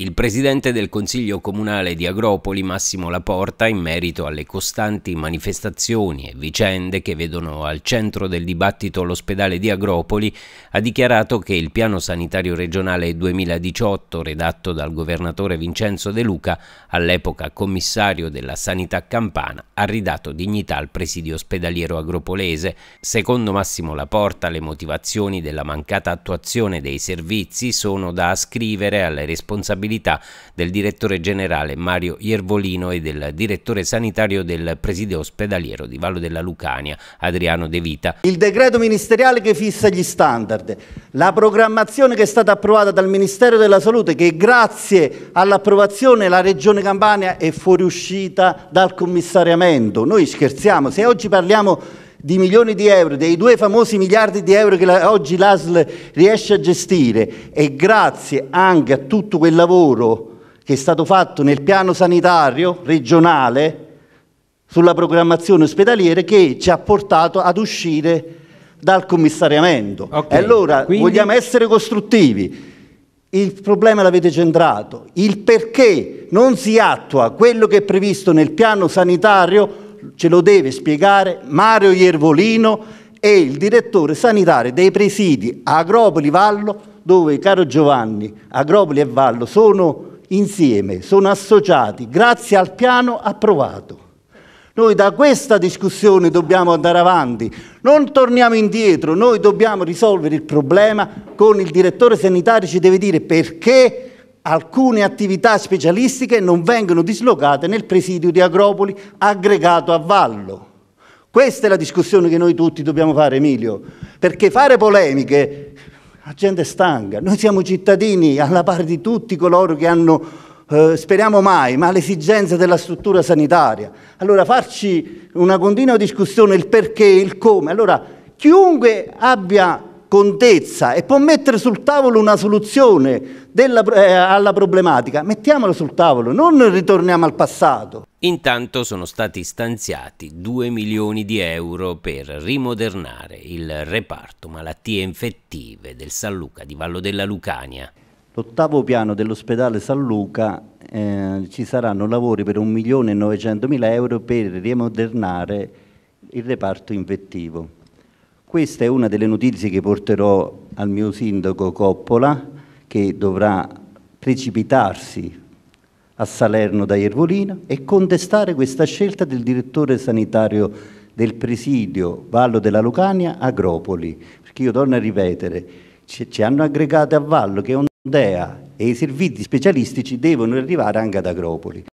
Il presidente del Consiglio Comunale di Agropoli, Massimo Laporta, in merito alle costanti manifestazioni e vicende che vedono al centro del dibattito l'ospedale di Agropoli, ha dichiarato che il piano sanitario regionale 2018, redatto dal governatore Vincenzo De Luca, all'epoca commissario della sanità campana, ha ridato dignità al presidio ospedaliero agropolese. Secondo Massimo Laporta, le motivazioni della mancata attuazione dei servizi sono da ascrivere alle responsabilità responsabilità del direttore generale Mario Iervolino e del direttore sanitario del presidio ospedaliero di Vallo della Lucania, Adriano De Vita. Il decreto ministeriale che fissa gli standard, la programmazione che è stata approvata dal Ministero della Salute che grazie all'approvazione la Regione Campania è fuoriuscita dal commissariamento. Noi scherziamo, se oggi parliamo di milioni di euro, dei due famosi miliardi di euro che la, oggi l'ASL riesce a gestire e grazie anche a tutto quel lavoro che è stato fatto nel piano sanitario regionale sulla programmazione ospedaliera che ci ha portato ad uscire dal commissariamento. Okay, e allora quindi... vogliamo essere costruttivi. Il problema l'avete centrato, il perché non si attua quello che è previsto nel piano sanitario ce lo deve spiegare Mario Iervolino e il direttore sanitario dei presidi Agropoli Vallo, dove, caro Giovanni, Agropoli e Vallo sono insieme, sono associati grazie al piano approvato. Noi da questa discussione dobbiamo andare avanti, non torniamo indietro, noi dobbiamo risolvere il problema con il direttore sanitario, ci deve dire perché alcune attività specialistiche non vengono dislocate nel presidio di Agropoli aggregato a Vallo. Questa è la discussione che noi tutti dobbiamo fare, Emilio, perché fare polemiche, la gente è stanca, noi siamo cittadini alla pari di tutti coloro che hanno, eh, speriamo mai, ma l'esigenza della struttura sanitaria. Allora farci una continua discussione, il perché, il come, allora chiunque abbia contezza e può mettere sul tavolo una soluzione della, eh, alla problematica, mettiamola sul tavolo, non ritorniamo al passato. Intanto sono stati stanziati 2 milioni di euro per rimodernare il reparto malattie infettive del San Luca di Vallo della Lucania. L'ottavo piano dell'ospedale San Luca eh, ci saranno lavori per 1 milione e 900 mila euro per rimodernare il reparto infettivo. Questa è una delle notizie che porterò al mio sindaco Coppola, che dovrà precipitarsi a Salerno da Iervolina e contestare questa scelta del direttore sanitario del presidio Vallo della Lucania Agropoli, perché io torno a ripetere, ci, hanno aggregato a Vallo che è un DEA e i servizi specialistici devono arrivare anche ad Agropoli.